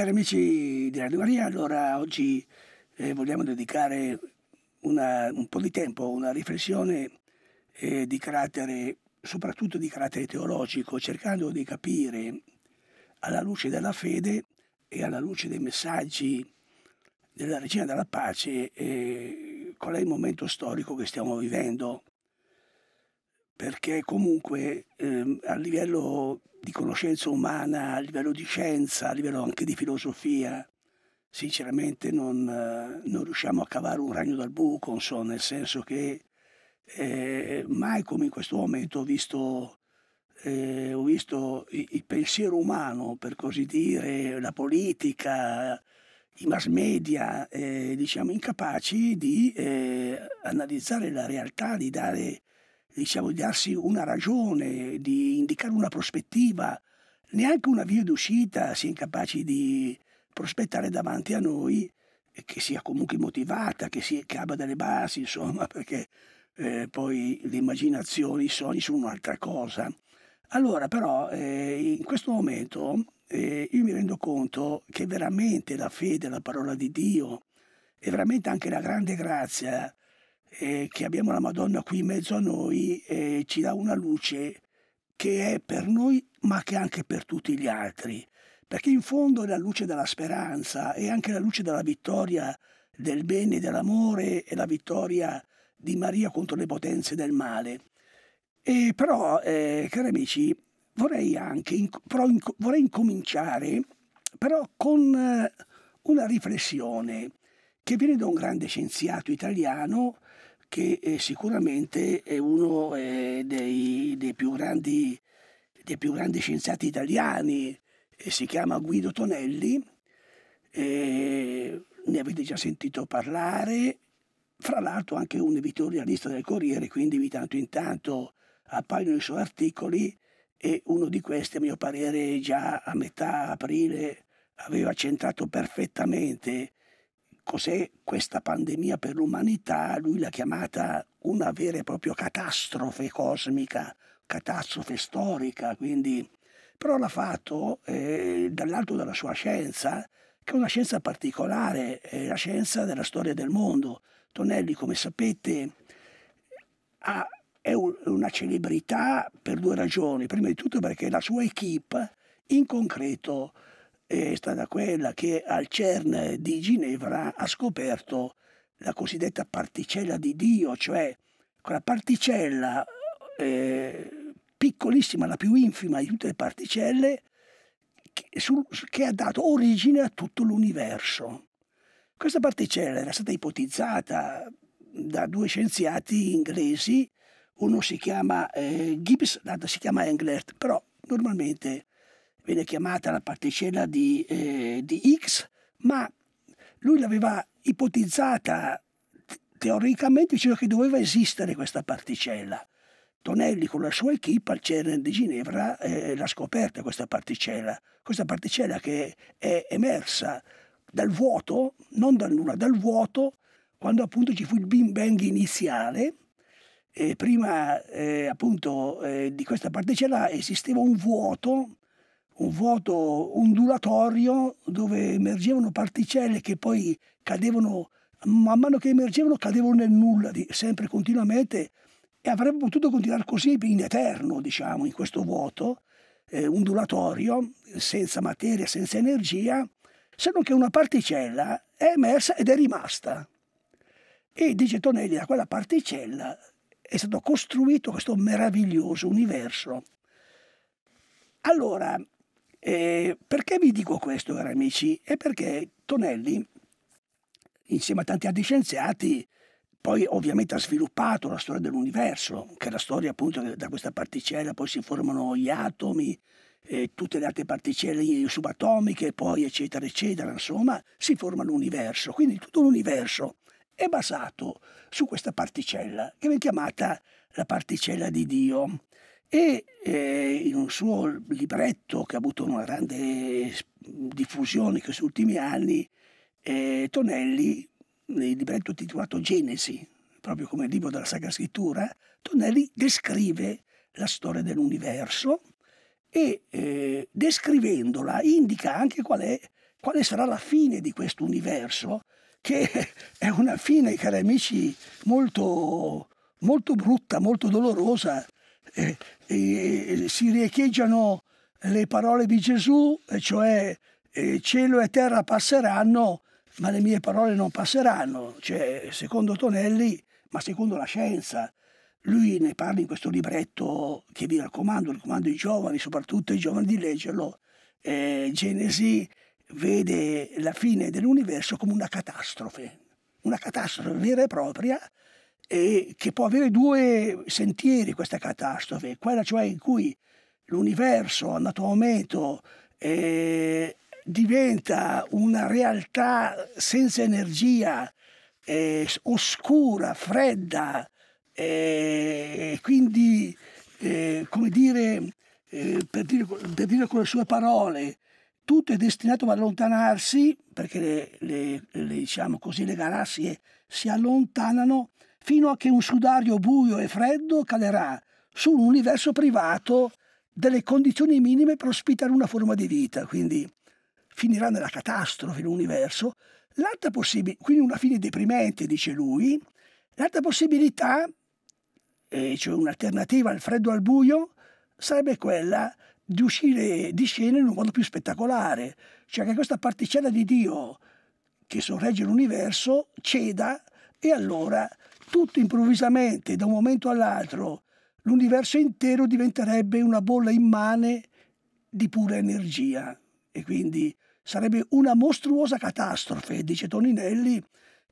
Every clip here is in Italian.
Cari amici di Radio Maria, allora oggi eh, vogliamo dedicare una, un po' di tempo a una riflessione eh, di carattere, soprattutto di carattere teologico, cercando di capire alla luce della fede e alla luce dei messaggi della Regina della Pace eh, qual è il momento storico che stiamo vivendo perché comunque eh, a livello di conoscenza umana, a livello di scienza, a livello anche di filosofia, sinceramente non, eh, non riusciamo a cavare un ragno dal buco, insomma, nel senso che eh, mai come in questo momento ho visto, eh, ho visto il pensiero umano, per così dire, la politica, i mass media, eh, diciamo, incapaci di eh, analizzare la realtà, di dare diciamo, di darsi una ragione, di indicare una prospettiva, neanche una via d'uscita si è incapaci di prospettare davanti a noi, che sia comunque motivata, che, sia, che abbia delle basi, insomma, perché eh, poi l'immaginazione, i sogni sono un'altra cosa. Allora, però, eh, in questo momento eh, io mi rendo conto che veramente la fede, la parola di Dio e veramente anche la grande grazia eh, che abbiamo la Madonna qui in mezzo a noi eh, ci dà una luce che è per noi ma che è anche per tutti gli altri, perché in fondo è la luce della speranza e anche la luce della vittoria del bene e dell'amore è la vittoria di Maria contro le potenze del male. E però, eh, cari amici, vorrei anche inc- però inc- vorrei incominciare però con eh, una riflessione che viene da un grande scienziato italiano che è eh, sicuramente è uno eh, dei, dei, più grandi, dei, più grandi, scienziati italiani, e si chiama Guido Tonelli, eh, ne avete già sentito parlare, fra l'altro anche un editorialista del Corriere, quindi di tanto in tanto appaiono i suoi articoli e uno di questi, a mio parere, già a metà aprile aveva centrato perfettamente cos'è questa pandemia per l'umanità, lui l'ha chiamata una vera e propria catastrofe cosmica, catastrofe storica, quindi però l'ha fatto eh, dall'alto della sua scienza, che è una scienza particolare, è la scienza della storia del mondo. Tonelli, come sapete, ha, è una celebrità per due ragioni. Prima di tutto perché la sua equip in concreto è stata quella che al CERN di Ginevra ha scoperto la cosiddetta particella di Dio, cioè quella particella eh, piccolissima, la più infima di tutte le particelle, che, su, che ha dato origine a tutto l'universo. Questa particella era stata ipotizzata da due scienziati inglesi, uno si chiama eh, Gibbs, l'altro si chiama Englert, però normalmente viene chiamata la particella di, eh, di X, ma lui l'aveva ipotizzata teoricamente dicendo che doveva esistere questa particella. Tonelli con la sua equip al CERN di Ginevra eh, l'ha scoperta questa particella, questa particella che è emersa dal vuoto, non dal nulla, dal vuoto, quando appunto ci fu il Big Bang iniziale, eh, prima eh, appunto eh, di questa particella esisteva un vuoto un vuoto ondulatorio dove emergevano particelle che poi cadevano, man mano che emergevano cadevano nel nulla, sempre continuamente, e avrebbe potuto continuare così in eterno, diciamo, in questo vuoto eh, ondulatorio, senza materia, senza energia, se non che una particella è emersa ed è rimasta. E dice Tonelli, da quella particella è stato costruito questo meraviglioso universo. Allora, eh, perché vi dico questo, cari amici? È perché Tonelli, insieme a tanti altri scienziati, poi ovviamente ha sviluppato la storia dell'universo, che è la storia appunto che da questa particella poi si formano gli atomi, e tutte le altre particelle subatomiche, poi eccetera, eccetera, insomma, si forma l'universo. Quindi tutto l'universo è basato su questa particella che viene chiamata la particella di Dio e eh, in un suo libretto che ha avuto una grande diffusione in questi ultimi anni, eh, Tonelli, nel libretto titolato Genesi, proprio come il libro della Sacra Scrittura, Tonelli descrive la storia dell'universo e eh, descrivendola indica anche qual, è, quale sarà la fine di questo universo, che è una fine, cari amici, molto, molto brutta, molto dolorosa, eh, eh, si riecheggiano le parole di Gesù, cioè cielo e terra passeranno, ma le mie parole non passeranno. Cioè, secondo Tonelli, ma secondo la scienza, lui ne parla in questo libretto che vi raccomando, raccomando ai giovani, soprattutto ai giovani di leggerlo, eh, Genesi vede la fine dell'universo come una catastrofe, una catastrofe vera e propria eh, che può avere due sentieri questa catastrofe, quella cioè in cui l'universo a nato momento eh, diventa una realtà senza energia, eh, oscura, fredda, e quindi, come dire, per dire, per dire con le sue parole, tutto è destinato ad allontanarsi perché le, le, le, diciamo così, le galassie si allontanano fino a che un sudario buio e freddo calerà su un universo privato delle condizioni minime per ospitare una forma di vita, quindi finirà nella catastrofe l'universo. L'altra possibilità, quindi una fine deprimente, dice lui, l'altra possibilità, eh, cioè un'alternativa al freddo al buio, sarebbe quella di uscire di scena in un modo più spettacolare, cioè che questa particella di Dio che sorregge l'universo ceda e allora tutto improvvisamente, da un momento all'altro, l'universo intero diventerebbe una bolla immane di pura energia e quindi sarebbe una mostruosa catastrofe, dice Toninelli,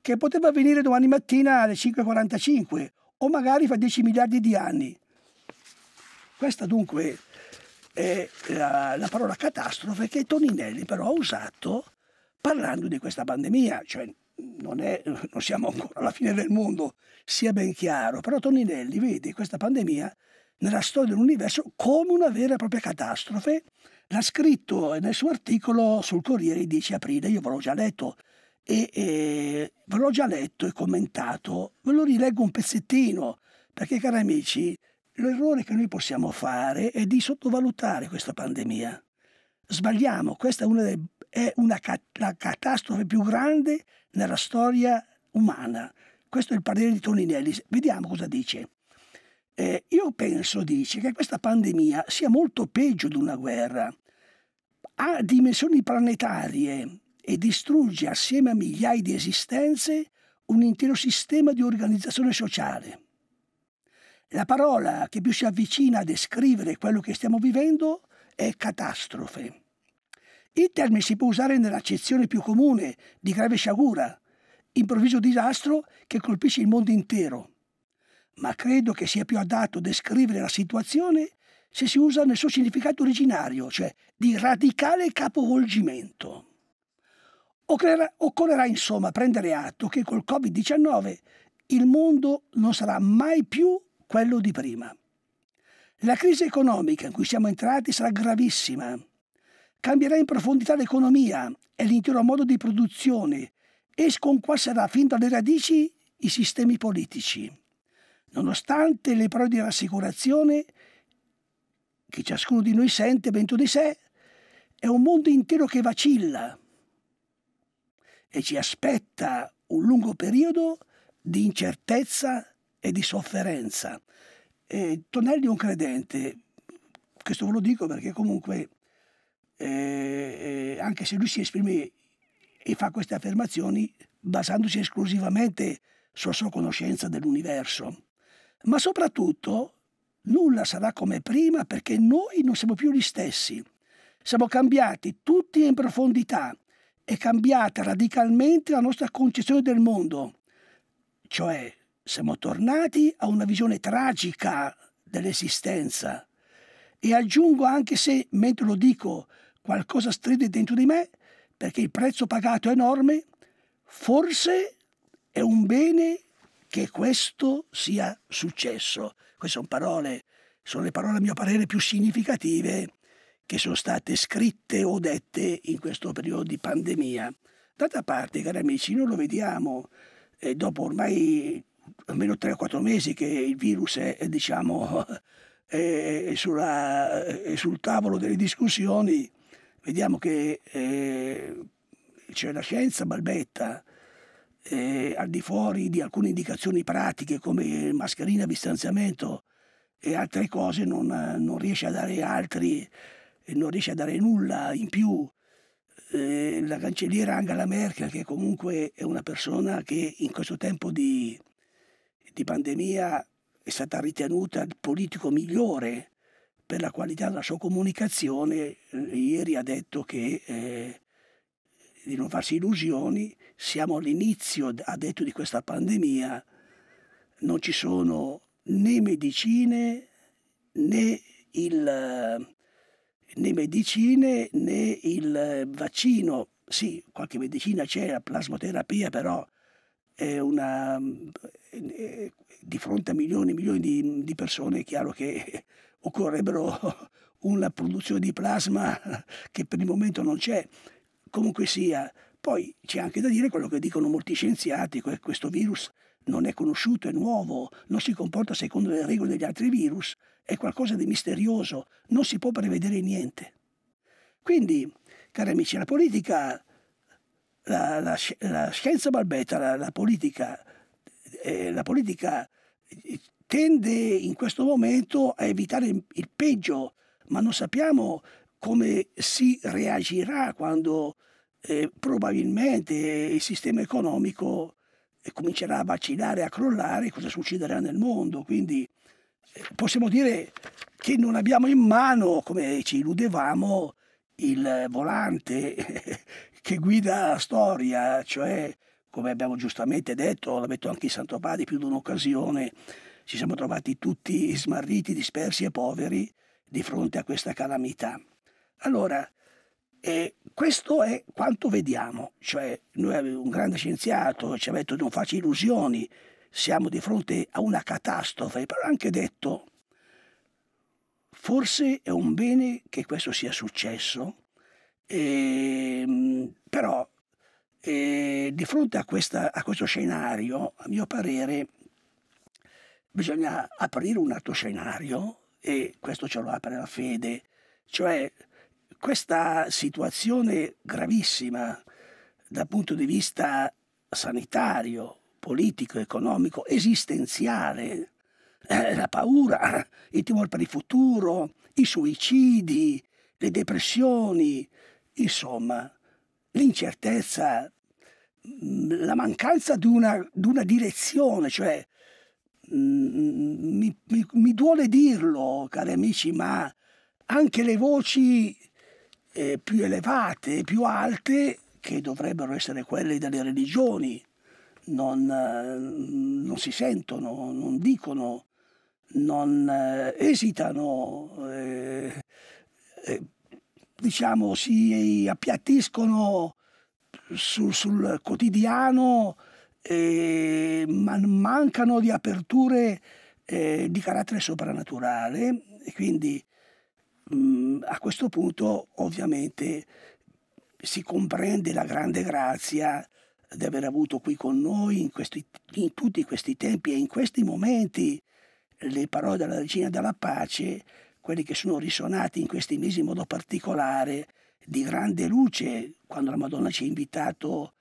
che poteva avvenire domani mattina alle 5.45 o magari fra 10 miliardi di anni. Questa dunque è la, la parola catastrofe che Toninelli però ha usato parlando di questa pandemia, cioè non, è, non siamo ancora alla fine del mondo, sia ben chiaro, però Toninelli vede questa pandemia nella storia dell'universo come una vera e propria catastrofe. L'ha scritto nel suo articolo sul Corriere il 10 aprile, io ve l'ho già letto e, e ve l'ho già letto e commentato, ve lo rileggo un pezzettino, perché cari amici, l'errore che noi possiamo fare è di sottovalutare questa pandemia. Sbagliamo, questa è una, è una la catastrofe più grande nella storia umana. Questo è il parere di Toninelli. Vediamo cosa dice. Eh, io penso, dice, che questa pandemia sia molto peggio di una guerra. Ha dimensioni planetarie e distrugge assieme a migliaia di esistenze un intero sistema di organizzazione sociale. La parola che più si avvicina a descrivere quello che stiamo vivendo è catastrofe. Il termine si può usare nell'accezione più comune di grave sciagura, improvviso disastro che colpisce il mondo intero. Ma credo che sia più adatto descrivere la situazione se si usa nel suo significato originario, cioè di radicale capovolgimento. Occorrerà insomma prendere atto che col Covid-19 il mondo non sarà mai più quello di prima. La crisi economica in cui siamo entrati sarà gravissima Cambierà in profondità l'economia e l'intero modo di produzione e sconquasserà fin dalle radici i sistemi politici. Nonostante le parole di rassicurazione che ciascuno di noi sente dentro di sé, è un mondo intero che vacilla e ci aspetta un lungo periodo di incertezza e di sofferenza. E Tonelli è un credente, questo ve lo dico perché comunque eh, eh, anche se lui si esprime e fa queste affermazioni basandosi esclusivamente sulla sua conoscenza dell'universo. Ma soprattutto nulla sarà come prima perché noi non siamo più gli stessi. Siamo cambiati tutti in profondità, è cambiata radicalmente la nostra concezione del mondo, cioè siamo tornati a una visione tragica dell'esistenza. E aggiungo, anche se, mentre lo dico, Qualcosa stride dentro di me perché il prezzo pagato è enorme. Forse è un bene che questo sia successo. Queste sono parole, sono le parole a mio parere più significative che sono state scritte o dette in questo periodo di pandemia. D'altra parte, cari amici, noi lo vediamo eh, dopo ormai almeno 3 4 mesi che il virus è, diciamo, è, sulla, è sul tavolo delle discussioni, vediamo che eh, cioè la scienza balbetta eh, al di fuori di alcune indicazioni pratiche come mascherina, distanziamento e altre cose non, non riesce a dare altri, eh, non riesce a dare nulla in più. Eh, la cancelliera Angela Merkel, che comunque è una persona che in questo tempo di, di pandemia è stata ritenuta il politico migliore per la qualità della sua comunicazione, eh, ieri ha detto che eh, di non farsi illusioni, siamo all'inizio, ha detto, di questa pandemia, non ci sono né medicine né il né medicine né il vaccino. Sì, qualche medicina c'è, la plasmoterapia, però è una, di fronte a milioni e milioni di, di persone è chiaro che occorrebbero una produzione di plasma che per il momento non c'è, comunque sia. Poi c'è anche da dire quello che dicono molti scienziati, che questo virus non è conosciuto, è nuovo, non si comporta secondo le regole degli altri virus, è qualcosa di misterioso, non si può prevedere niente. Quindi, cari amici, la politica, la, la, la scienza balbetta, la, la politica, eh, la politica eh, tende in questo momento a evitare il peggio, ma non sappiamo come si reagirà quando eh, probabilmente il sistema economico eh, comincerà a vacillare, a crollare, cosa succederà nel mondo. Quindi eh, possiamo dire che non abbiamo in mano, come ci illudevamo, il volante che guida la storia, cioè, come abbiamo giustamente detto, l'ha detto anche in Santo Padre più di un'occasione, ci siamo trovati tutti smarriti, dispersi e poveri di fronte a questa calamità. Allora, eh, questo è quanto vediamo, cioè noi abbiamo un grande scienziato ci ha detto non faccio illusioni, siamo di fronte a una catastrofe, però ha anche detto forse è un bene che questo sia successo, ehm, però eh, di fronte a, questa, a questo scenario, a mio parere, Bisogna aprire un altro scenario e questo ce lo apre la fede, cioè questa situazione gravissima dal punto di vista sanitario, politico, economico, esistenziale, eh, la paura, il timore per il futuro, i suicidi, le depressioni, insomma, l'incertezza, mm, la mancanza di una, di una direzione, cioè Mm, mm, mm, mi, mi, mi, duole dirlo, cari amici, ma anche le voci eh, più elevate, più alte, che dovrebbero essere quelle delle religioni, non, eh, non si sentono, non dicono, non eh, esitano, eh, eh, diciamo si appiattiscono sul, sul quotidiano eh, man- mancano di aperture eh, di carattere soprannaturale e quindi mh, mm, a questo punto ovviamente si comprende la grande grazia di aver avuto qui con noi in, questi, in tutti questi tempi e in questi momenti le parole della regina della pace, quelli che sono risonati in questi mesi in modo particolare, di grande luce, quando la Madonna ci ha invitato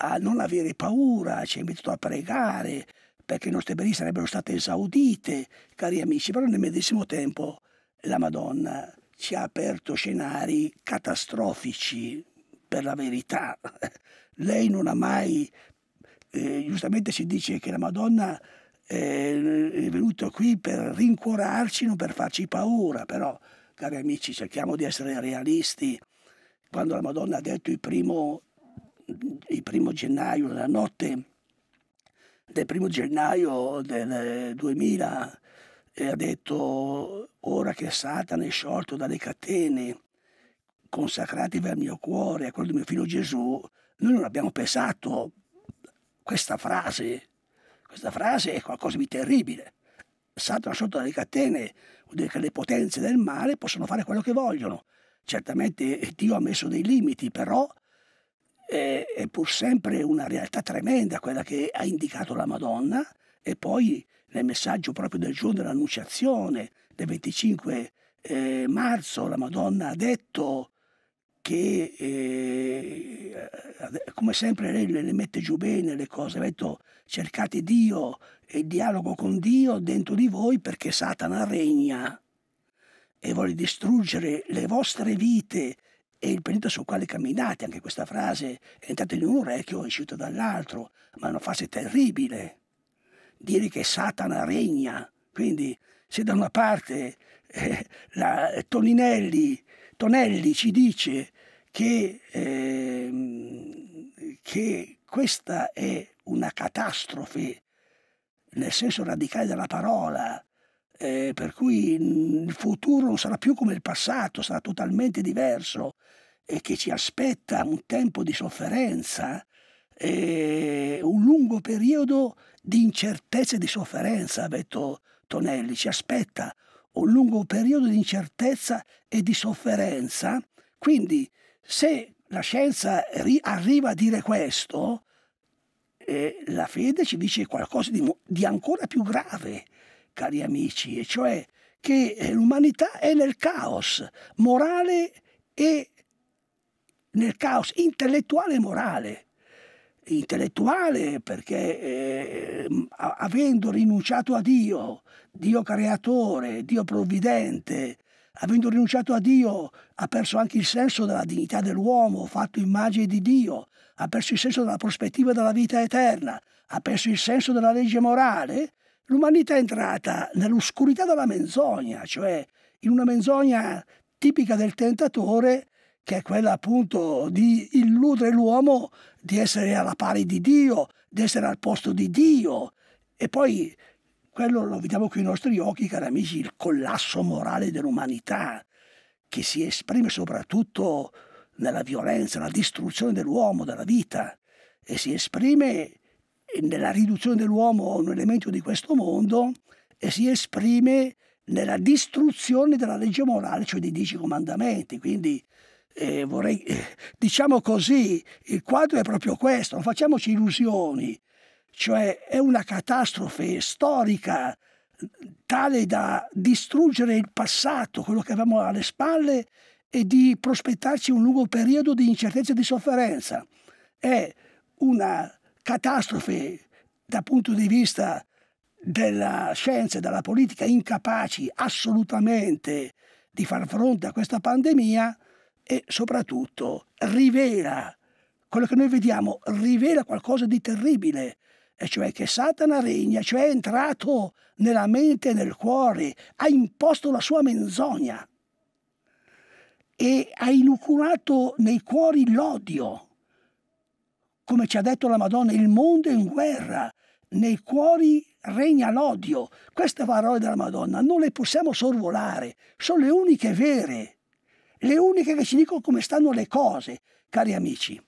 a non avere paura, ci ha invitato a pregare, perché le nostre preghiere sarebbero state esaudite, cari amici, però nel medesimo tempo la Madonna ci ha aperto scenari catastrofici, per la verità. Lei non ha mai, eh, giustamente si dice che la Madonna eh, è venuta qui per rincuorarci, non per farci paura, però, cari amici, cerchiamo di essere realisti. Quando la Madonna ha detto il primo il primo gennaio, la notte del primo gennaio del 2000, e ha detto ora che Satana è sciolto dalle catene, consacratevi al mio cuore, a quello di mio figlio Gesù, noi non abbiamo pensato questa frase, questa frase è qualcosa di terribile. Satana sotto dalle catene vuol dire che le potenze del male possono fare quello che vogliono. Certamente Dio ha messo dei limiti, però è, è pur sempre una realtà tremenda quella che ha indicato la Madonna e poi nel messaggio proprio del giorno dell'Annunciazione del 25 eh, marzo la Madonna ha detto che eh, come sempre lei le mette giù bene le cose, ha detto cercate Dio e il dialogo con Dio dentro di voi perché Satana regna e vuole distruggere le vostre vite è il periodo sul quale camminate, anche questa frase, è entrata in un orecchio e uscita dall'altro, ma è una frase terribile. Dire che Satana regna, quindi se da una parte eh, la, Toninelli, Tonelli ci dice che, eh, che questa è una catastrofe nel senso radicale della parola, eh, per cui il futuro non sarà più come il passato, sarà totalmente diverso e che ci aspetta un tempo di sofferenza, eh, un lungo periodo di incertezza e di sofferenza, ha detto Tonelli, ci aspetta un lungo periodo di incertezza e di sofferenza. Quindi se la scienza arriva a dire questo, eh, la fede ci dice qualcosa di, di ancora più grave, cari amici, e cioè che eh, l'umanità è nel caos morale e nel caos intellettuale e morale. Intellettuale perché eh, avendo rinunciato a Dio, Dio creatore, Dio provvidente, avendo rinunciato a Dio ha perso anche il senso della dignità dell'uomo, fatto immagine di Dio, ha perso il senso della prospettiva della vita eterna, ha perso il senso della legge morale, l'umanità è entrata nell'oscurità della menzogna, cioè in una menzogna tipica del tentatore che è quella appunto di illudere l'uomo di essere alla pari di Dio, di essere al posto di Dio. E poi quello lo vediamo con i nostri occhi, cari amici, il collasso morale dell'umanità, che si esprime soprattutto nella violenza, nella distruzione dell'uomo, della vita, e si esprime nella riduzione dell'uomo a un elemento di questo mondo e si esprime nella distruzione della legge morale, cioè dei dieci comandamenti. Quindi eh, vorrei, eh, diciamo così, il quadro è proprio questo, non facciamoci illusioni, cioè è una catastrofe storica tale da distruggere il passato, quello che avevamo alle spalle, e di prospettarci un lungo periodo di incertezza e di sofferenza. È una catastrofe dal punto di vista della scienza e della politica incapaci assolutamente di far fronte a questa pandemia e soprattutto rivela quello che noi vediamo, rivela qualcosa di terribile, e cioè che Satana regna, cioè è entrato nella mente e nel cuore, ha imposto la sua menzogna e ha inoculato nei cuori l'odio come ci ha detto la Madonna, il mondo è in guerra, nei cuori regna l'odio. Queste parole della Madonna non le possiamo sorvolare, sono le uniche vere, le uniche che ci dicono come stanno le cose, cari amici.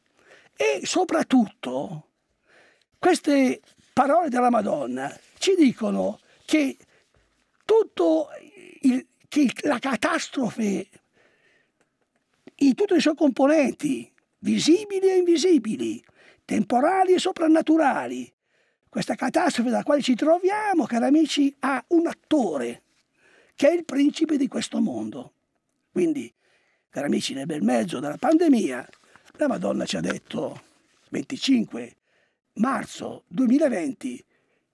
E soprattutto queste parole della Madonna ci dicono che tutto il, che la catastrofe in tutte le sue componenti, visibili e invisibili, temporali e soprannaturali. Questa catastrofe dalla quale ci troviamo, cari amici, ha un attore che è il principe di questo mondo. Quindi, cari amici, nel bel mezzo della pandemia, la Madonna ci ha detto 25 marzo 2020,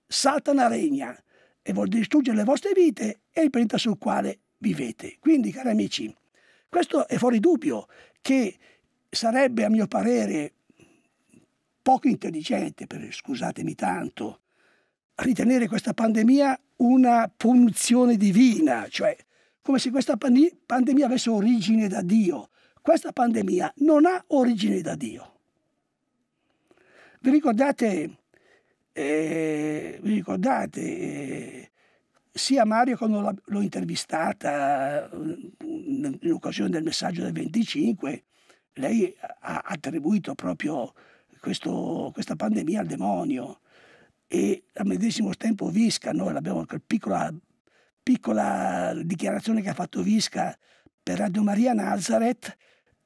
Satana regna e vuol distruggere le vostre vite e il pianeta sul quale vivete. Quindi, cari amici, questo è fuori dubbio che sarebbe, a mio parere, poco intelligente, per, scusatemi tanto, ritenere questa pandemia una punizione divina, cioè come se questa pandemia avesse origine da Dio. Questa pandemia non ha origine da Dio. Vi ricordate, eh, vi ricordate eh, sia Mario quando l'ho intervistata mm, in occasione del messaggio del 25, lei ha attribuito proprio questo, questa pandemia al demonio e al medesimo tempo Visca, noi abbiamo quella piccola, piccola, dichiarazione che ha fatto Visca per Radio Maria Nazareth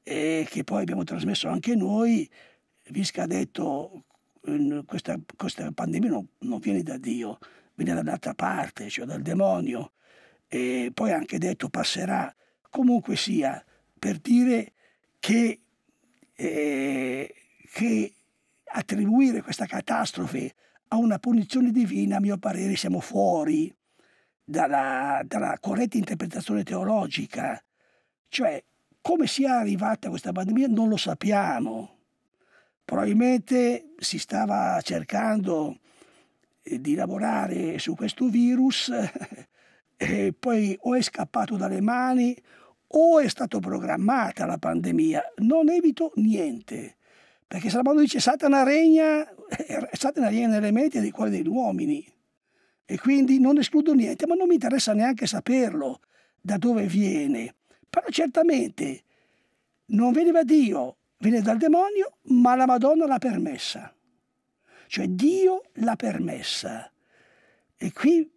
e che poi abbiamo trasmesso anche noi, Visca ha detto questa, questa pandemia non, non viene da Dio, viene dall'altra parte, cioè dal demonio, e poi ha anche detto passerà, comunque sia, per dire che, eh, che attribuire questa catastrofe a una punizione divina, a mio parere, siamo fuori dalla, dalla corretta interpretazione teologica. Cioè, come sia arrivata questa pandemia non lo sappiamo. Probabilmente si stava cercando eh, di lavorare su questo virus e poi o è scappato dalle mani o è stata programmata la pandemia. Non evito niente. Perché San Paolo dice Satana regna, eh, Satana regna nelle menti e nei cuori degli uomini. E quindi non escludo niente, ma non mi interessa neanche saperlo da dove viene. Però certamente non viene da Dio, viene dal demonio, ma la Madonna l'ha permessa. Cioè Dio l'ha permessa. E qui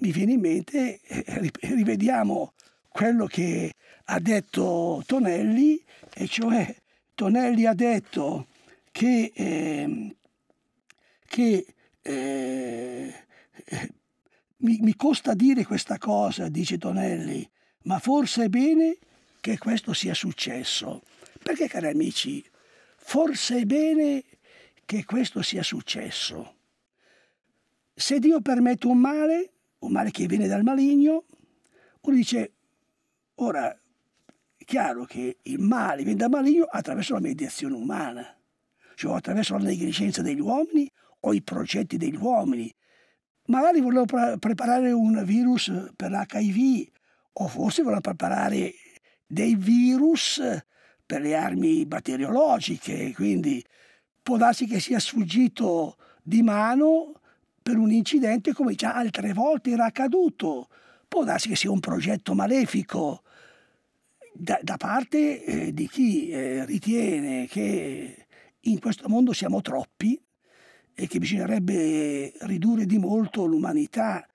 mi viene in mente, eh, rivediamo quello che ha detto Tonelli, e cioè Tonelli ha detto che, eh, che eh, mi, mi costa dire questa cosa, dice Tonelli, ma forse è bene che questo sia successo. Perché, cari amici, forse è bene che questo sia successo. Se Dio permette un male, un male che viene dal maligno, uno dice, ora chiaro che il male viene da maligno attraverso la mediazione umana, cioè attraverso la negligenza degli uomini o i progetti degli uomini. Magari volevo pre preparare un virus per l'HIV o forse volevo preparare dei virus per le armi batteriologiche, quindi può darsi che sia sfuggito di mano per un incidente come già altre volte era accaduto, può darsi che sia un progetto malefico, da, da parte eh, di chi eh, ritiene che in questo mondo siamo troppi e che bisognerebbe ridurre di molto l'umanità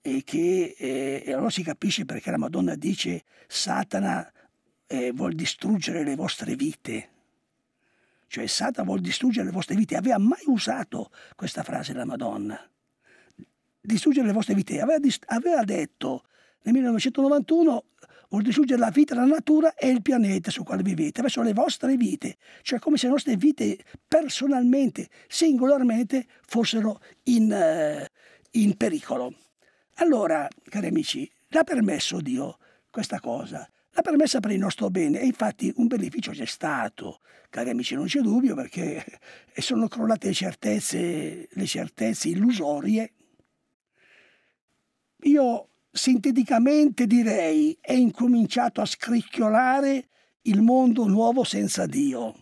e che eh, e allora si capisce perché la Madonna dice Satana eh, vuol distruggere le vostre vite. Cioè Satana vuol distruggere le vostre vite. Aveva mai usato questa frase la Madonna? Distruggere le vostre vite. Aveva, aveva detto nel 1991 vuol distruggere la vita, la natura e il pianeta su quale vivete, ma sono le vostre vite, cioè come se le nostre vite personalmente, singolarmente, fossero in, eh, in pericolo. Allora, cari amici, l'ha permesso Dio questa cosa, l'ha permessa per il nostro bene e infatti un beneficio c'è stato, cari amici non c'è dubbio perché sono crollate le certezze, le certezze illusorie. Io Sinteticamente direi è incominciato a scricchiolare il mondo nuovo senza Dio.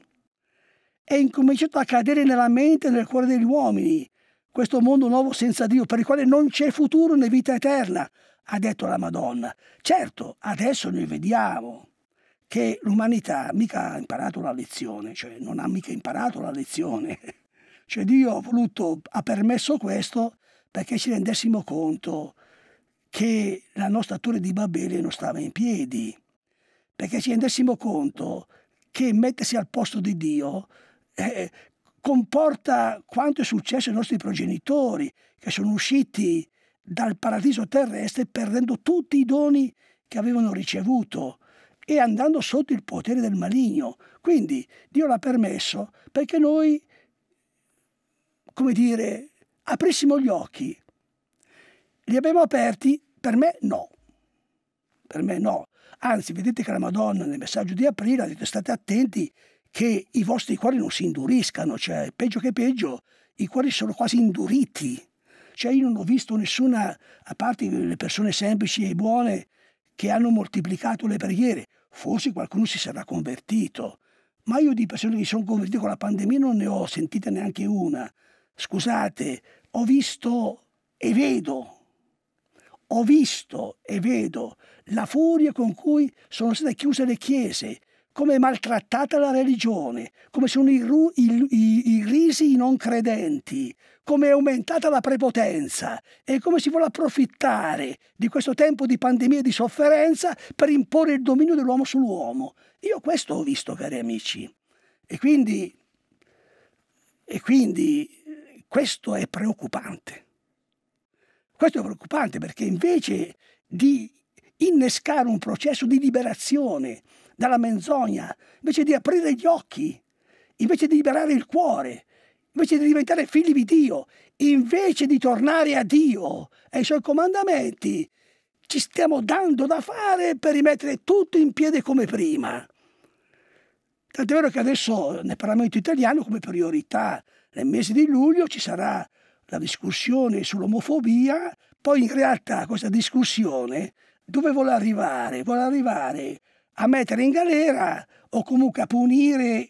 È incominciato a cadere nella mente e nel cuore degli uomini questo mondo nuovo senza Dio, per il quale non c'è futuro né vita eterna, ha detto la Madonna. Certo, adesso noi vediamo che l'umanità mica ha imparato la lezione, cioè non ha mica imparato la lezione. Cioè Dio ha voluto, ha permesso questo perché ci rendessimo conto che la nostra torre di Babele non stava in piedi, perché ci rendessimo conto che mettersi al posto di Dio eh, comporta quanto è successo ai nostri progenitori, che sono usciti dal paradiso terrestre perdendo tutti i doni che avevano ricevuto e andando sotto il potere del maligno. Quindi Dio l'ha permesso perché noi, come dire, aprissimo gli occhi li abbiamo aperti? Per me no. Per me no. Anzi, vedete che la Madonna nel messaggio di aprile ha detto state attenti che i vostri cuori non si induriscano, cioè peggio che peggio, i cuori sono quasi induriti. Cioè io non ho visto nessuna, a parte le persone semplici e buone, che hanno moltiplicato le preghiere. Forse qualcuno si sarà convertito, ma io di persone che sono convertite con la pandemia non ne ho sentite neanche una. Scusate, ho visto e vedo ho visto e vedo la furia con cui sono state chiuse le chiese, come è maltrattata la religione, come sono irrisi i non credenti, come è aumentata la prepotenza e come si vuole approfittare di questo tempo di pandemia e di sofferenza per imporre il dominio dell'uomo sull'uomo. Io questo ho visto, cari amici. E quindi, e quindi questo è preoccupante. Questo è preoccupante perché invece di innescare un processo di liberazione dalla menzogna, invece di aprire gli occhi, invece di liberare il cuore, invece di diventare figli di Dio, invece di tornare a Dio e ai suoi comandamenti, ci stiamo dando da fare per rimettere tutto in piedi come prima. Tant'è vero che adesso nel Parlamento italiano come priorità nel mese di luglio ci sarà la discussione sull'omofobia, poi in realtà questa discussione dove vuole arrivare? Vuole arrivare a mettere in galera o comunque a punire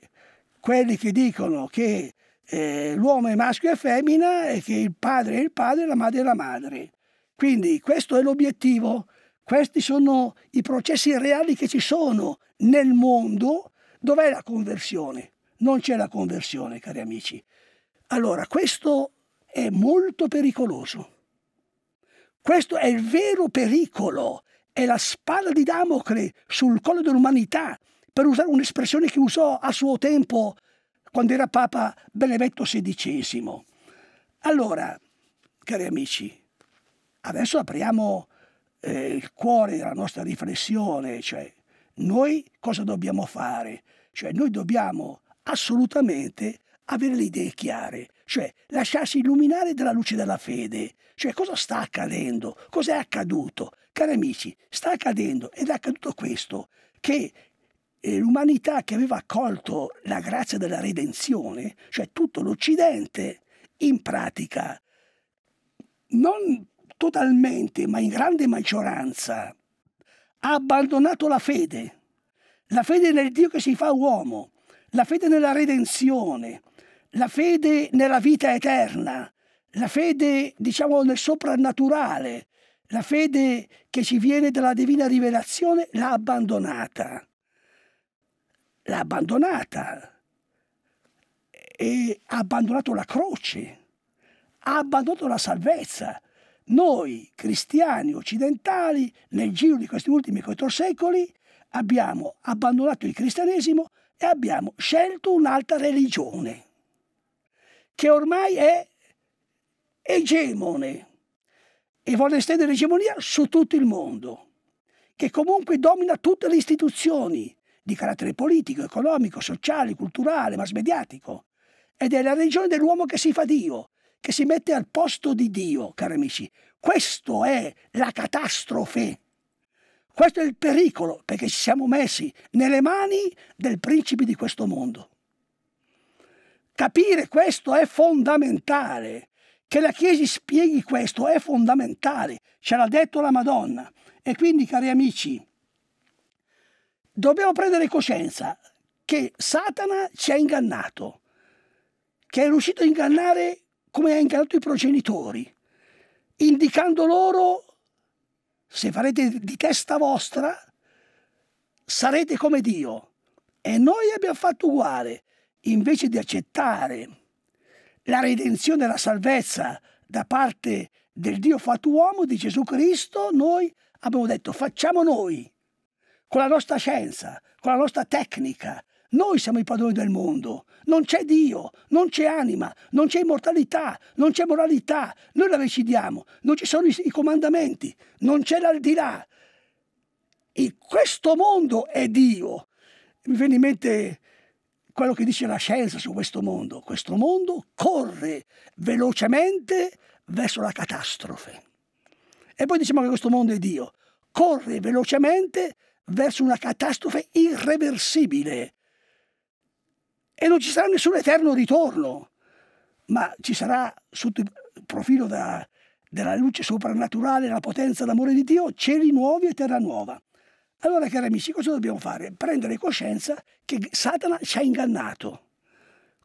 quelli che dicono che eh, l'uomo è maschio e femmina e che il padre è il padre, e la madre è la madre. Quindi questo è l'obiettivo, questi sono i processi reali che ci sono nel mondo. Dov'è la conversione? Non c'è la conversione, cari amici. Allora, questo è molto pericoloso. Questo è il vero pericolo, è la spada di Damocle sul collo dell'umanità, per usare un'espressione che usò a suo tempo quando era Papa Benedetto XVI. Allora, cari amici, adesso apriamo eh, il cuore della nostra riflessione, cioè noi cosa dobbiamo fare? Cioè noi dobbiamo assolutamente avere le idee chiare, cioè lasciarsi illuminare dalla luce della fede, cioè cosa sta accadendo, cos'è accaduto. Cari amici, sta accadendo ed è accaduto questo, che eh, l'umanità che aveva accolto la grazia della redenzione, cioè tutto l'Occidente, in pratica, non totalmente, ma in grande maggioranza, ha abbandonato la fede, la fede nel Dio che si fa uomo, la fede nella redenzione, la fede nella vita eterna, la fede, diciamo, nel soprannaturale, la fede che ci viene dalla divina rivelazione, l'ha abbandonata. L'ha abbandonata. E ha abbandonato la croce, ha abbandonato la salvezza. Noi, cristiani occidentali, nel giro di questi ultimi quattro secoli, abbiamo abbandonato il cristianesimo e abbiamo scelto un'altra religione che ormai è egemone e vuole estendere l'egemonia su tutto il mondo, che comunque domina tutte le istituzioni di carattere politico, economico, sociale, culturale, mass Ed è la religione dell'uomo che si fa Dio, che si mette al posto di Dio, cari amici. Questo è la catastrofe. Questo è il pericolo perché ci siamo messi nelle mani del principe di questo mondo. Capire questo è fondamentale. Che la Chiesa spieghi questo è fondamentale. Ce l'ha detto la Madonna. E quindi, cari amici, dobbiamo prendere coscienza che Satana ci ha ingannato, che è riuscito a ingannare come ha ingannato i progenitori, indicando loro, se farete di testa vostra, sarete come Dio. E noi abbiamo fatto uguale invece di accettare la redenzione e la salvezza da parte del Dio fatto uomo, di Gesù Cristo, noi abbiamo detto facciamo noi, con la nostra scienza, con la nostra tecnica. Noi siamo i padroni del mondo, non c'è Dio, non c'è anima, non c'è immortalità, non c'è moralità, noi la decidiamo, non ci sono i, comandamenti, non c'è l'aldilà. E questo mondo è Dio. Mi viene in mente quello che dice la scienza su questo mondo. Questo mondo corre velocemente verso la catastrofe. E poi diciamo che questo mondo è Dio. Corre velocemente verso una catastrofe irreversibile. E non ci sarà nessun eterno ritorno, ma ci sarà sotto il profilo da, della luce soprannaturale, la potenza, d'amore di Dio, cieli nuovi e terra nuova. Allora, cari amici, cosa dobbiamo fare? Prendere coscienza che Satana ci ha ingannato,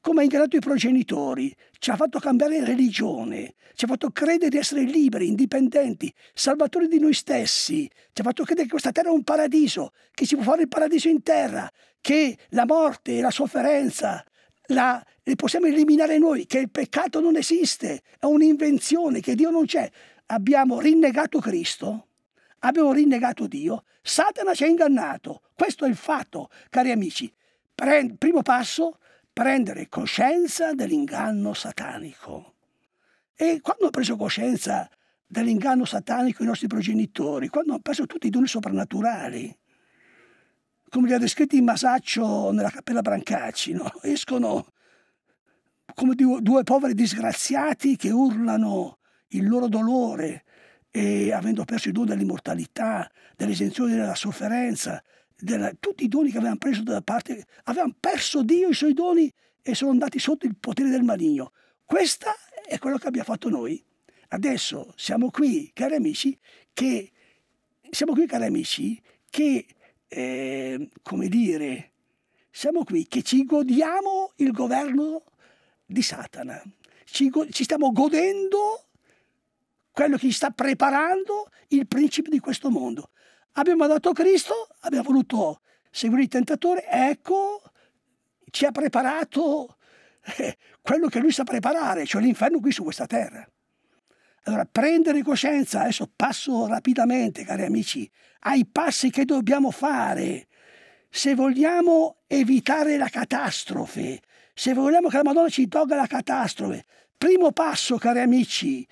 come ha ingannato i progenitori, ci ha fatto cambiare religione, ci ha fatto credere di essere liberi, indipendenti, salvatori di noi stessi, ci ha fatto credere che questa terra è un paradiso, che si può fare il paradiso in terra, che la morte, e la sofferenza, la, le possiamo eliminare noi, che il peccato non esiste, è un'invenzione, che Dio non c'è. Abbiamo rinnegato Cristo Abbiamo rinnegato Dio, Satana ci ha ingannato. Questo è il fatto, cari amici. Pren primo passo, prendere coscienza dell'inganno satanico. E quando hanno preso coscienza dell'inganno satanico i nostri progenitori, quando hanno perso tutti i doni soprannaturali, come li ha descritti in Masaccio nella Cappella Brancacci, no? escono come due poveri disgraziati che urlano il loro dolore e avendo perso i doni dell'immortalità, dell'esenzione della sofferenza, della, tutti i doni che avevano preso da parte, avevano perso Dio i suoi doni e sono andati sotto il potere del maligno. Questo è quello che abbiamo fatto noi. Adesso siamo qui, cari amici, che, siamo qui, cari amici, che, eh, come dire, siamo qui che ci godiamo il governo di Satana. Ci, ci stiamo godendo quello che gli sta preparando il principe di questo mondo. Abbiamo adatto Cristo, abbiamo voluto seguire il tentatore, ecco, ci ha preparato eh, quello che lui sa preparare, cioè l'inferno qui su questa terra. Allora, prendere coscienza, adesso passo rapidamente, cari amici, ai passi che dobbiamo fare se vogliamo evitare la catastrofe, se vogliamo che la Madonna ci tolga la catastrofe. Primo passo, cari amici,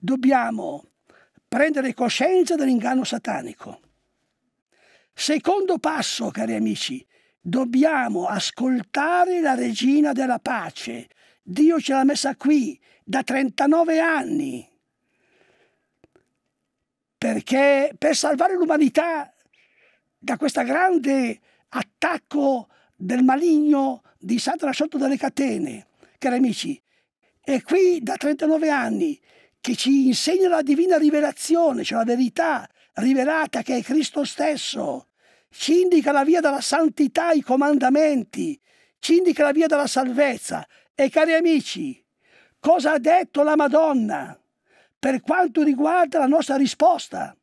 dobbiamo prendere coscienza dell'inganno satanico. Secondo passo, cari amici, dobbiamo ascoltare la regina della pace. Dio ce l'ha messa qui da 39 anni. Perché per salvare l'umanità da questo grande attacco del maligno di Satana sotto dalle catene, cari amici, è qui da 39 anni che ci insegna la divina rivelazione, cioè la verità rivelata che è Cristo stesso, ci indica la via della santità, i comandamenti, ci indica la via della salvezza. E cari amici, cosa ha detto la Madonna per quanto riguarda la nostra risposta?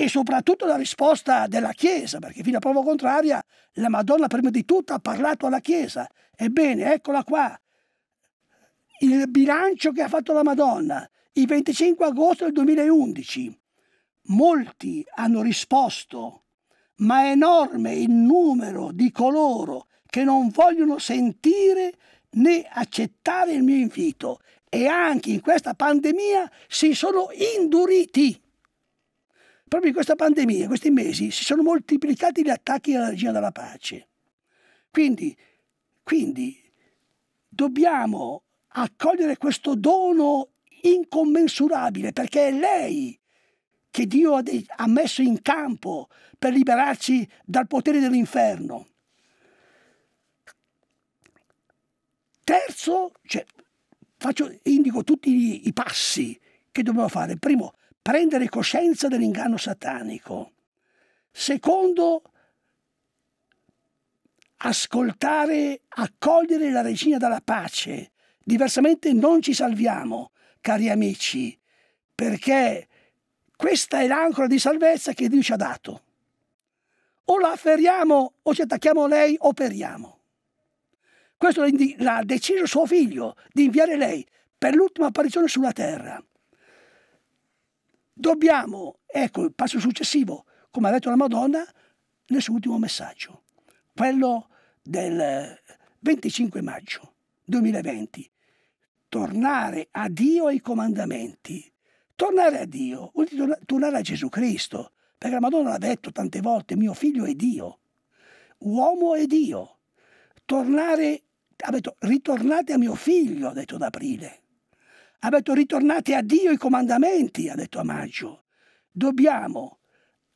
E soprattutto la risposta della Chiesa, perché fino a prova contraria la Madonna prima di tutto ha parlato alla Chiesa. Ebbene, eccola qua, il bilancio che ha fatto la Madonna il 25 agosto del 2011. Molti hanno risposto, ma è enorme il numero di coloro che non vogliono sentire né accettare il mio invito e anche in questa pandemia si sono induriti. Proprio in questa pandemia, in questi mesi, si sono moltiplicati gli attacchi alla regina della pace. Quindi, quindi dobbiamo accogliere questo dono incommensurabile, perché è lei che Dio ha messo in campo per liberarci dal potere dell'inferno. Terzo, cioè, faccio, indico tutti i, i passi che dobbiamo fare. Primo, prendere coscienza dell'inganno satanico. Secondo, ascoltare, accogliere la regina della pace, Diversamente non ci salviamo, cari amici, perché questa è l'ancora di salvezza che Dio ci ha dato. O la afferriamo o ci attacchiamo a lei o periamo. Questo l'ha deciso suo figlio di inviare lei per l'ultima apparizione sulla terra. Dobbiamo, ecco il passo successivo, come ha detto la Madonna nel suo ultimo messaggio, quello del 25 maggio 2020, tornare a Dio e ai comandamenti. Tornare a Dio vuol dire tornare a Gesù Cristo, perché la Madonna l'ha detto tante volte, mio figlio è Dio, uomo è Dio. Tornare, ha detto, ritornate a mio figlio, ha detto ad aprile. Ha detto, ritornate a Dio i comandamenti, ha detto a maggio. Dobbiamo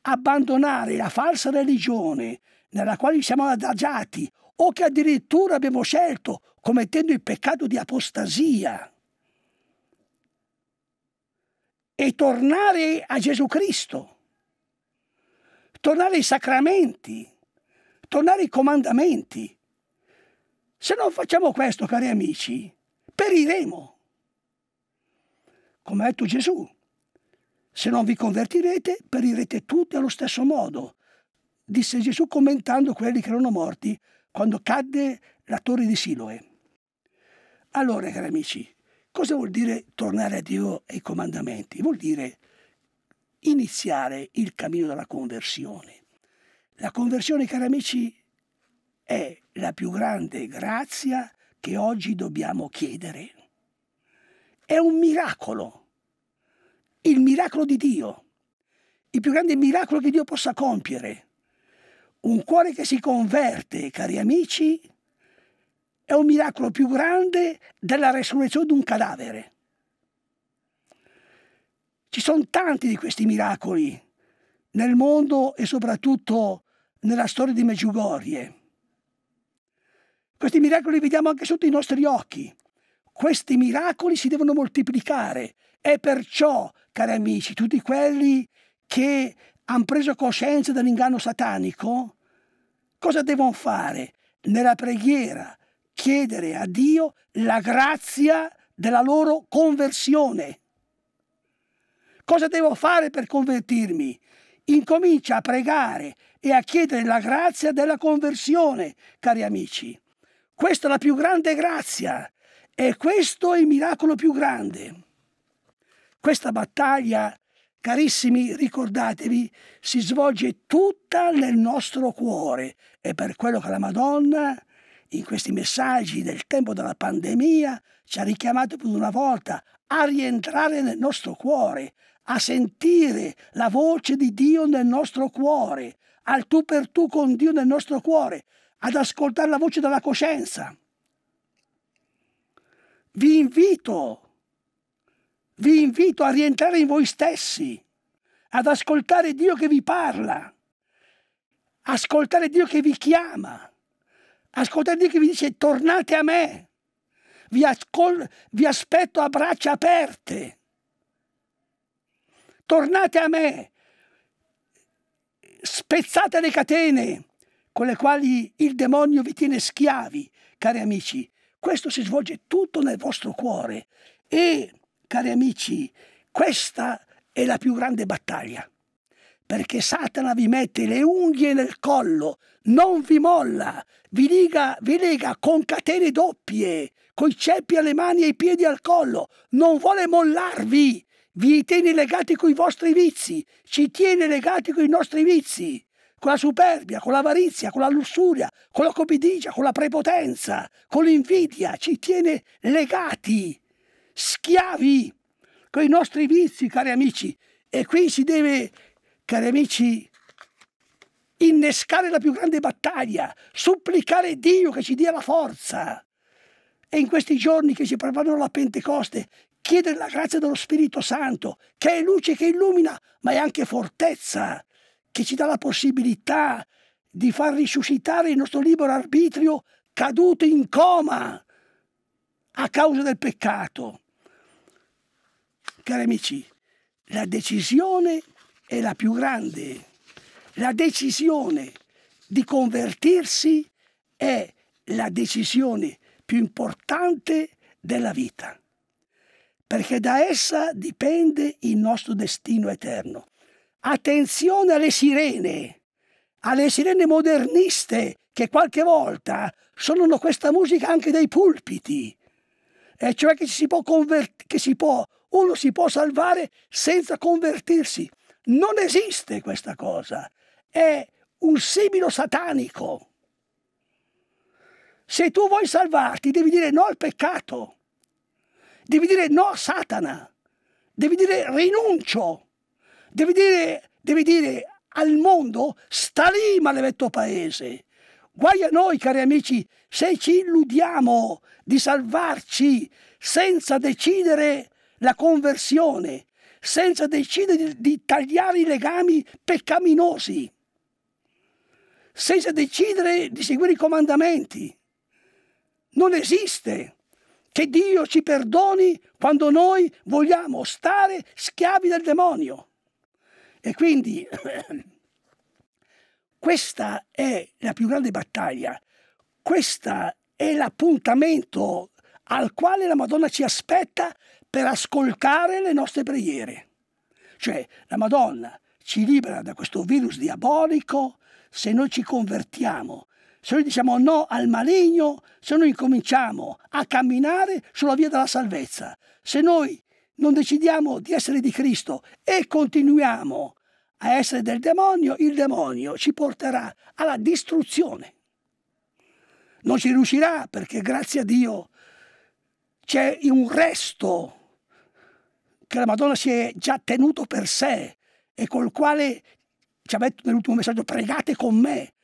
abbandonare la falsa religione nella quale siamo adagiati o che addirittura abbiamo scelto commettendo il peccato di apostasia. E tornare a Gesù Cristo, tornare ai sacramenti, tornare ai comandamenti. Se non facciamo questo, cari amici, periremo. Come ha detto Gesù, se non vi convertirete, perirete tutti allo stesso modo, disse Gesù commentando quelli che erano morti quando cadde la torre di Siloe. Allora, cari amici, cosa vuol dire tornare a Dio e ai comandamenti? Vuol dire iniziare il cammino della conversione. La conversione, cari amici, è la più grande grazia che oggi dobbiamo chiedere. È un miracolo, il miracolo di Dio, il più grande miracolo che Dio possa compiere un cuore che si converte, cari amici, è un miracolo più grande della resurrezione di un cadavere. Ci sono tanti di questi miracoli nel mondo e soprattutto nella storia di Meggiugorie. Questi miracoli li vediamo anche sotto i nostri occhi. Questi miracoli si devono moltiplicare e perciò, cari amici, tutti quelli che hanno preso coscienza dell'inganno satanico, cosa devono fare? Nella preghiera chiedere a Dio la grazia della loro conversione. Cosa devo fare per convertirmi? Incomincia a pregare e a chiedere la grazia della conversione, cari amici. Questa è la più grande grazia e questo è il miracolo più grande. Questa battaglia Carissimi, ricordatevi, si svolge tutta nel nostro cuore. E per quello che la Madonna, in questi messaggi del tempo della pandemia, ci ha richiamato più di una volta a rientrare nel nostro cuore, a sentire la voce di Dio nel nostro cuore, al tu per tu con Dio nel nostro cuore, ad ascoltare la voce della coscienza. Vi invito vi invito a rientrare in voi stessi, ad ascoltare Dio che vi parla, ascoltare Dio che vi chiama, ascoltare Dio che vi dice tornate a me, vi, vi aspetto a braccia aperte, tornate a me, spezzate le catene con le quali il demonio vi tiene schiavi, cari amici. Questo si svolge tutto nel vostro cuore e Cari amici, questa è la più grande battaglia, perché Satana vi mette le unghie nel collo, non vi molla, vi lega, vi lega con catene doppie, coi ceppi alle mani e i piedi al collo, non vuole mollarvi, vi tiene legati coi vostri vizi, ci tiene legati coi nostri vizi con la superbia, con l'avarizia, con la lussuria, con la copidigia, con la prepotenza, con l'invidia, ci tiene legati schiavi con i nostri vizi, cari amici. E qui si deve, cari amici, innescare la più grande battaglia, supplicare Dio che ci dia la forza. E in questi giorni che si preparano la Pentecoste, chiedere la grazia dello Spirito Santo, che è luce che illumina, ma è anche fortezza, che ci dà la possibilità di far risuscitare il nostro libero arbitrio caduto in coma a causa del peccato. Cari amici, la decisione è la più grande. La decisione di convertirsi è la decisione più importante della vita, perché da essa dipende il nostro destino eterno. Attenzione alle sirene, alle sirene moderniste che qualche volta suonano questa musica anche dai pulpiti, e cioè che si può, che si può uno si può salvare senza convertirsi. Non esiste questa cosa. È un simbolo satanico. Se tu vuoi salvarti, devi dire no al peccato. Devi dire no a Satana. Devi dire rinuncio. Devi dire, devi dire al mondo sta lì maledetto paese. Guai a noi, cari amici, se ci illudiamo di salvarci senza decidere la conversione, senza decidere di tagliare i legami peccaminosi, senza decidere di seguire i comandamenti. Non esiste che Dio ci perdoni quando noi vogliamo stare schiavi del demonio. E quindi questa è la più grande battaglia, questo è l'appuntamento al quale la Madonna ci aspetta per ascoltare le nostre preghiere. Cioè la Madonna ci libera da questo virus diabolico se noi ci convertiamo, se noi diciamo no al maligno, se noi incominciamo a camminare sulla via della salvezza, se noi non decidiamo di essere di Cristo e continuiamo a essere del demonio, il demonio ci porterà alla distruzione. Non ci riuscirà perché grazie a Dio c'è un resto che la Madonna si è già tenuto per sé e col quale ci ha detto nell'ultimo messaggio pregate con me,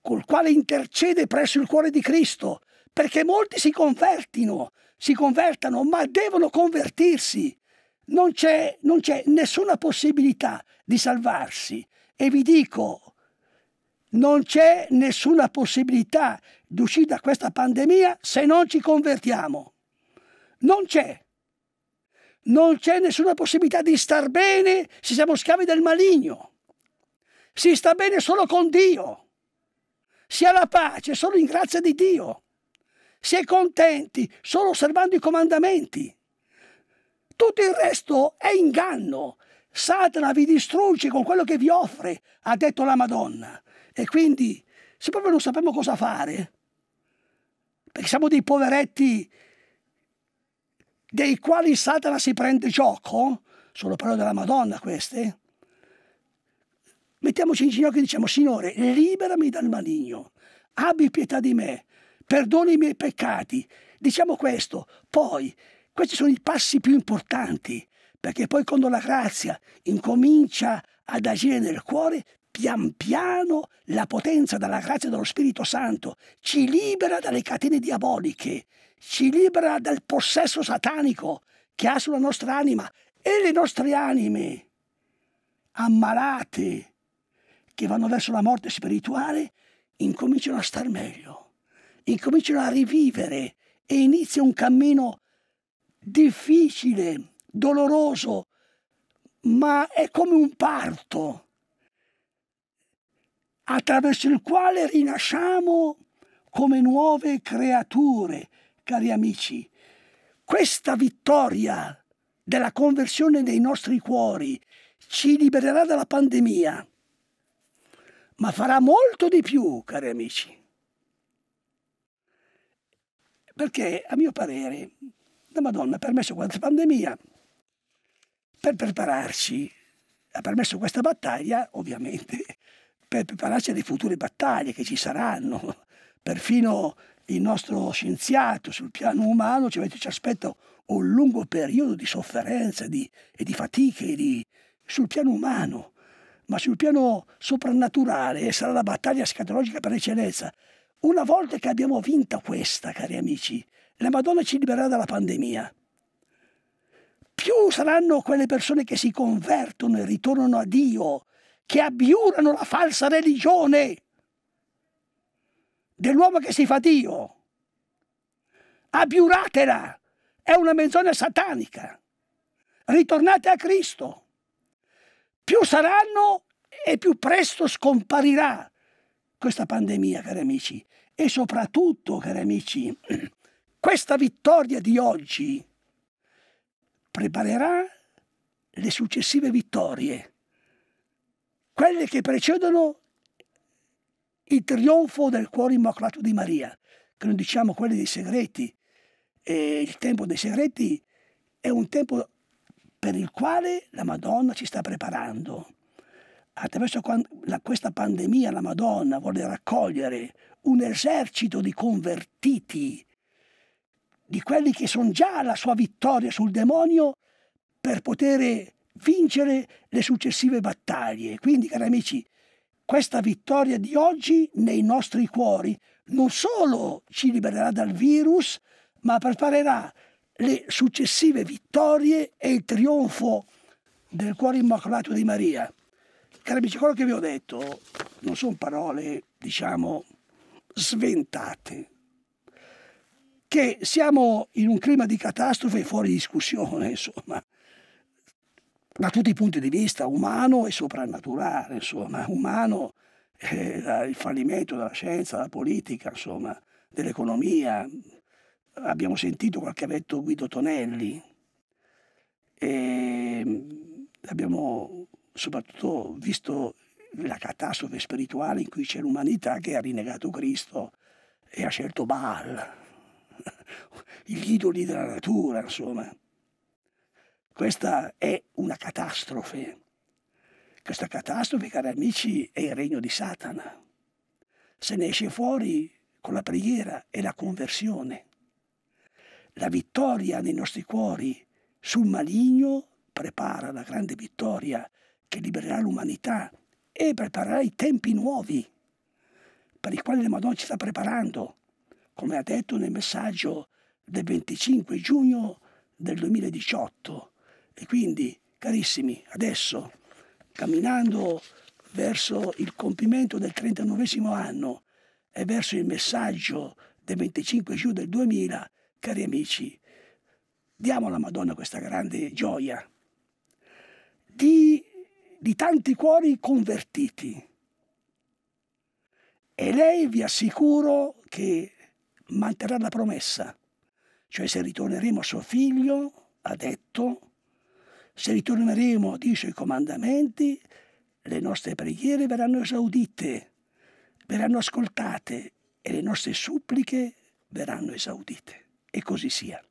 col quale intercede presso il cuore di Cristo, perché molti si convertino, si convertano, ma devono convertirsi. Non c'è, nessuna possibilità di salvarsi. E vi dico, non c'è nessuna possibilità di uscire da questa pandemia se non ci convertiamo. Non c'è. Non c'è nessuna possibilità di star bene se siamo schiavi del maligno. Si sta bene solo con Dio. Si ha la pace solo in grazia di Dio. Si è contenti solo osservando i comandamenti. Tutto il resto è inganno. Satana vi distrugge con quello che vi offre, ha detto la Madonna. E quindi, se proprio non sappiamo cosa fare, perché siamo dei poveretti dei quali Satana si prende gioco, sono parole della Madonna queste, mettiamoci in ginocchio e diciamo Signore liberami dal maligno, abbi pietà di me, perdoni i miei peccati, diciamo questo, poi questi sono i passi più importanti, perché poi quando la grazia incomincia ad agire nel cuore, pian piano la potenza della grazia dello Spirito Santo ci libera dalle catene diaboliche ci libera dal possesso satanico che ha sulla nostra anima e le nostre anime ammalate che vanno verso la morte spirituale incominciano a star meglio, incominciano a rivivere e inizia un cammino difficile, doloroso, ma è come un parto attraverso il quale rinasciamo come nuove creature, cari amici, questa vittoria della conversione dei nostri cuori ci libererà dalla pandemia, ma farà molto di più, cari amici. Perché, a mio parere, la Madonna ha permesso questa pandemia per prepararci, ha permesso questa battaglia, ovviamente, per prepararci alle future battaglie che ci saranno, perfino il nostro scienziato sul piano umano ci, ci aspetta un lungo periodo di sofferenza di, e di fatiche di, sul piano umano, ma sul piano soprannaturale sarà la battaglia scatologica per eccellenza. Una volta che abbiamo vinta questa, cari amici, la Madonna ci libererà dalla pandemia. Più saranno quelle persone che si convertono e ritornano a Dio, che abbiurano la falsa religione, dell'uomo che si fa Dio. Abiuratela, è una menzogna satanica. Ritornate a Cristo. Più saranno e più presto scomparirà questa pandemia, cari amici. E soprattutto, cari amici, questa vittoria di oggi preparerà le successive vittorie, quelle che precedono il trionfo del cuore immacolato di Maria, che non diciamo quelli dei segreti. E il tempo dei segreti è un tempo per il quale la Madonna ci sta preparando. Attraverso questa pandemia la Madonna vuole raccogliere un esercito di convertiti, di quelli che sono già la sua vittoria sul demonio, per poter vincere le successive battaglie. Quindi, cari amici, questa vittoria di oggi nei nostri cuori non solo ci libererà dal virus, ma preparerà le successive vittorie e il trionfo del cuore immacolato di Maria. Cari amici, quello che vi ho detto non sono parole, diciamo, sventate. Che siamo in un clima di catastrofe fuori discussione, insomma da tutti i punti di vista, umano e soprannaturale, insomma, umano eh, il fallimento della scienza, della politica, insomma, dell'economia. Abbiamo sentito quel che ha detto Guido Tonelli e ehm, abbiamo soprattutto visto la catastrofe spirituale in cui c'è l'umanità che ha rinnegato Cristo e ha scelto Baal, gli idoli della natura, insomma. Questa è una catastrofe. Questa catastrofe, cari amici, è il regno di Satana. Se ne esce fuori con la preghiera e la conversione. La vittoria nei nostri cuori sul maligno prepara la grande vittoria che libererà l'umanità e preparerà i tempi nuovi per i quali la Madonna ci sta preparando, come ha detto nel messaggio del 25 giugno del 2018 e quindi, carissimi, adesso, camminando verso il compimento del 39 anno e verso il messaggio del 25 giugno del 2000, cari amici, diamo alla Madonna questa grande gioia di, di tanti cuori convertiti. E lei vi assicuro che manterrà la promessa, cioè se ritorneremo a suo figlio, ha detto, se ritorneremo, dice i comandamenti, le nostre preghiere verranno esaudite, verranno ascoltate e le nostre suppliche verranno esaudite. E così sia.